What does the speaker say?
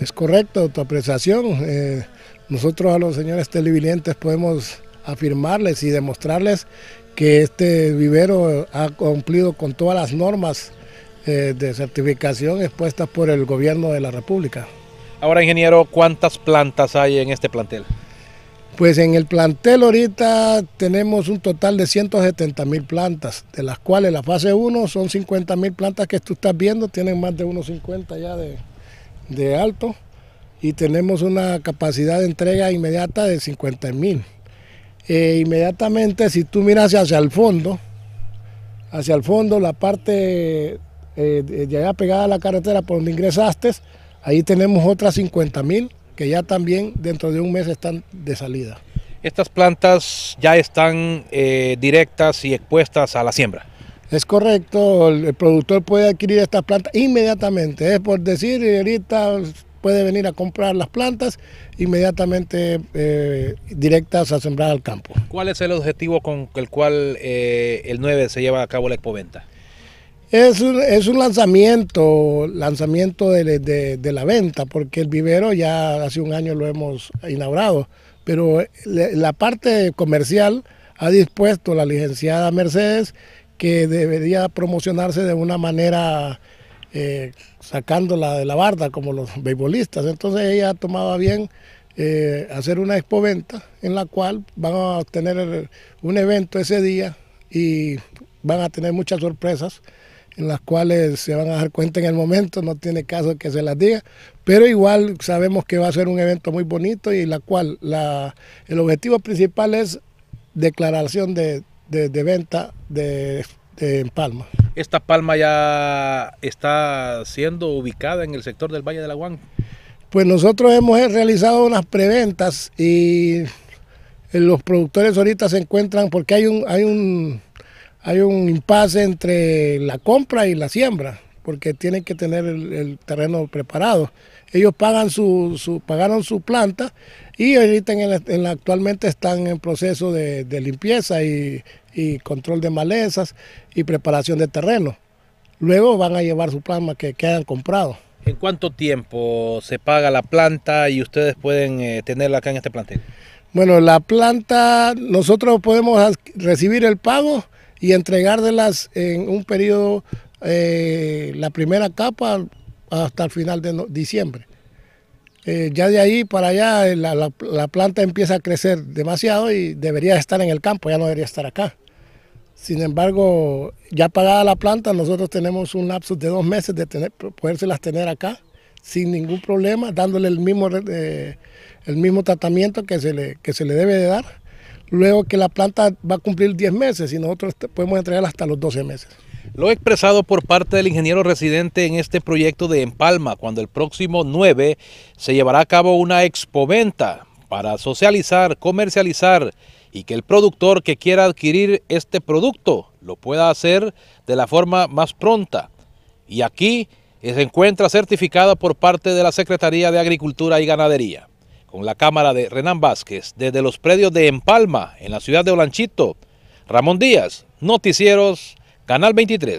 Es correcto tu apreciación. Eh, nosotros a los señores televidentes podemos afirmarles y demostrarles que este vivero ha cumplido con todas las normas eh, de certificación expuestas por el gobierno de la República. Ahora, ingeniero, ¿cuántas plantas hay en este plantel? Pues en el plantel ahorita tenemos un total de 170 mil plantas, de las cuales la fase 1 son 50 mil plantas que tú estás viendo, tienen más de unos 50 ya de, de alto y tenemos una capacidad de entrega inmediata de 50 mil. E inmediatamente si tú miras hacia el fondo, hacia el fondo la parte eh, de allá pegada a la carretera por donde ingresaste, ahí tenemos otras 50 mil que ya también dentro de un mes están de salida. Estas plantas ya están eh, directas y expuestas a la siembra. Es correcto, el productor puede adquirir estas plantas inmediatamente, es por decir, ahorita puede venir a comprar las plantas inmediatamente eh, directas a sembrar al campo. ¿Cuál es el objetivo con el cual eh, el 9 se lleva a cabo la expoventa? Es un, lanzamiento, lanzamiento de, de, la venta, porque el vivero ya hace un año lo hemos inaugurado, pero eh, la parte comercial ha dispuesto la licenciada Mercedes que debería promocionarse de una manera eh, sacándola de la barda como los beisbolistas. Entonces ella ha tomaba bien eh, hacer una expoventa en la cual van a tener un evento ese día y van a tener muchas sorpresas en las cuales se van a dar cuenta en el momento, no tiene caso que se las diga, pero igual sabemos que va a ser un evento muy bonito y la cual la, el objetivo principal es declaración de de, venta de, de, palma. ¿Esta palma ya está siendo ubicada en el sector del Valle de la Guan? Pues nosotros hemos realizado unas preventas y los productores ahorita se encuentran porque hay un, hay un, hay un impasse entre la compra y la siembra porque tienen que tener el, terreno preparado. Ellos pagan su, pagaron su planta y ahorita actualmente están en proceso de, limpieza y, control de malezas y preparación de terreno. Luego van a llevar su plasma que, quedan hayan comprado. ¿En cuánto tiempo se paga la planta y ustedes pueden eh, tenerla acá en este plantel? Bueno, la planta nosotros podemos recibir el pago y entregárselas en un periodo eh, la primera capa hasta el final de diciembre. Eh, ya de ahí para allá eh, la, planta empieza a crecer demasiado y debería estar en el campo, ya no debería estar acá. Sin embargo, ya pagada la planta, nosotros tenemos un lapsus de dos meses de tener, podérselas tener acá sin ningún problema, dándole el mismo, el mismo tratamiento que se, le, que se le debe de dar. Luego que la planta va a cumplir 10 meses y nosotros podemos entregarla hasta los 12 meses. Lo expresado por parte del ingeniero residente en este proyecto de Empalma, cuando el próximo 9 se llevará a cabo una expoventa para socializar, comercializar y que el productor que quiera adquirir este producto lo pueda hacer de la forma más pronta. Y aquí se encuentra certificada por parte de la Secretaría de Agricultura y Ganadería. Con la cámara de Renan Vázquez, desde los predios de Empalma, en la ciudad de Olanchito, Ramón Díaz, Noticieros Canal 23.